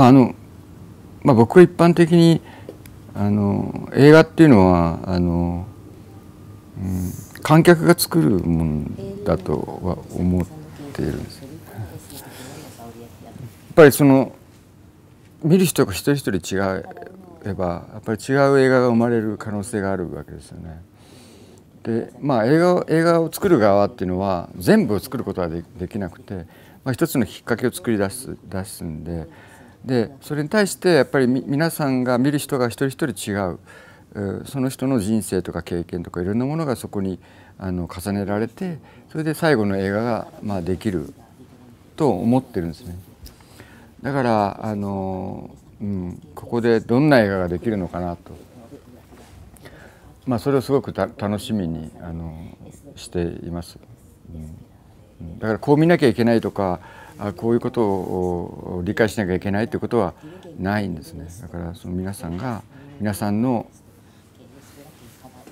まああのまあ、僕は一般的にあの映画っていうのはあの、うん、観客が作るもんだとは思っているんです。やっぱりその見る人が一人一人違えばやっぱり違う映画が生まれる可能性があるわけですよね。でまあ映画映画を作る側っていうのは全部を作ることはできなくて、まあ、一つのきっかけを作り出す出すんで。でそれに対してやっぱり皆さんが見る人が一人一人違う。その人の人生とか経験とかいろんなものがそこにあの重ねられてそれで最後の映画が、まあ、できると思ってるんですねだからあの、うん、ここでどんな映画ができるのかなと、まあ、それをすごく楽しみにあのしています、うん、だからこう見なきゃいけないとかこういうことを理解しなきゃいけないということはないんですねだからその皆さんが皆さんの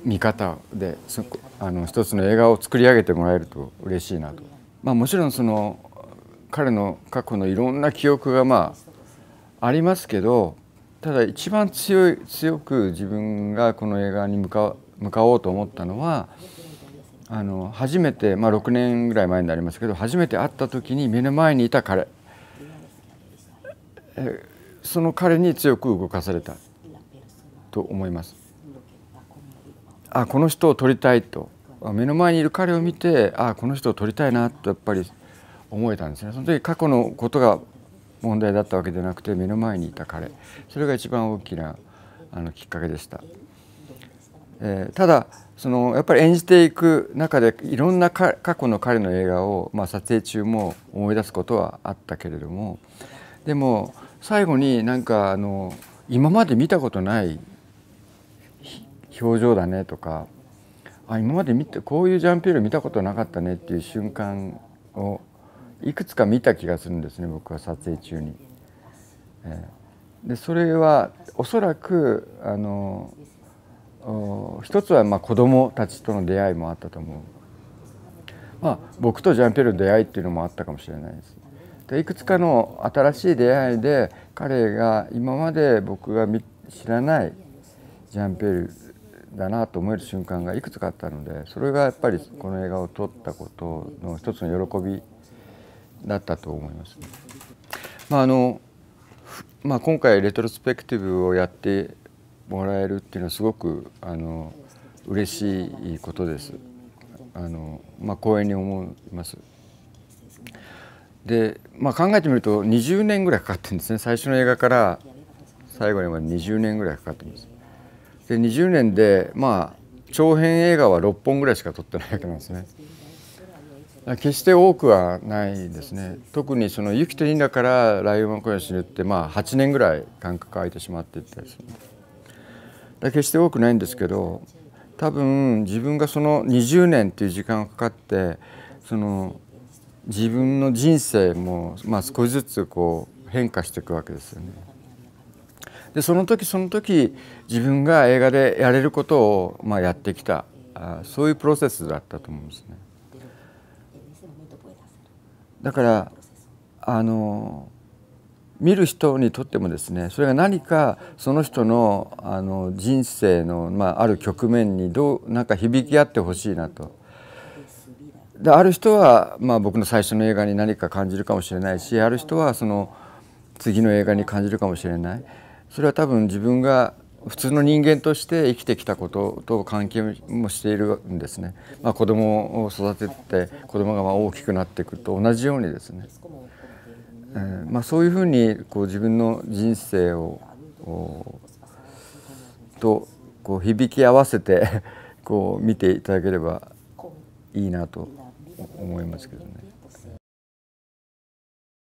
見方でそあの一つの映画を作り上げてもらえると嬉しいなと。まあ、もちろんその彼の過去のいろんな記憶がまあありますけどただ一番強い強く自分がこの映画に向か向かおうと思ったのはあの初めて、まあ、6年ぐらい前になりますけど初めて会った時に目の前にいた彼その彼に強く動かされたと思います。あこの人を撮りたいと目の前にいる彼を見てあこの人を撮りたいなとやっぱり思えたんですね。その時過去のことが問題だったわけではなくて目の前にいた彼それが一番大きなあのきっかけでした。えー、ただそのやっぱり演じていく中でいろんな過去の彼の映画を、まあ、撮影中も思い出すことはあったけれどもでも最後になんかあの今まで見たことない表情だねとかあ今まで見てこういうジャンピール見たことなかったねっていう瞬間をいくつか見た気がするんですね僕は撮影中に。えー、でそれはおそらくあの一つはまあ子どもたちとの出会いもあったと思う、まあ、僕とジャンピエールの出会いっていうのもあったかもしれないです。でいくつかの新しい出会いで彼が今まで僕が知らないジャンピエールだなと思える瞬間がいくつかあったのでそれがやっぱりこの映画を撮ったことの一つの喜びだったと思います、ね、まああのまあ、今回レトロスペクティブをやってもらえるっていうのはすごくあの嬉しいことです。あのまあ、光栄に思います。で、まあ、考えてみると20年ぐらいかかってるんですね最初の映画から最後にまで20年ぐらいかかってます。で20年で、まあ、長編映画は6本ぐらいしか撮ってないわけなんですね。決して多くはないですね特にその「雪と稲」から「ライオンマコヤシ」ってまあ8年ぐらい間隔空いてしまっていったりするでだ決して多くないんですけど多分自分がその20年っていう時間がかかってその自分の人生も、まあ、少しずつこう変化していくわけですよね。でその時その時自分が映画でやれることを、まあ、やってきたあそういうプロセスだったと思うんですね。だからあの見る人にとってもですねそれが何かその人のあの人生の、まあ、ある局面にどうなんか響き合ってほしいなと。である人は、まあ、僕の最初の映画に何か感じるかもしれないしある人はその次の映画に感じるかもしれないそれは多分自分が普通の人間として生きてきたことと関係もしているんですね、まあ、子供を育てて子供が大きくなっていくと同じようにですねえー、まあ、そういうふうにこう自分の人生をとこう響き合わせて こう見ていただければいいなと思いますけどね。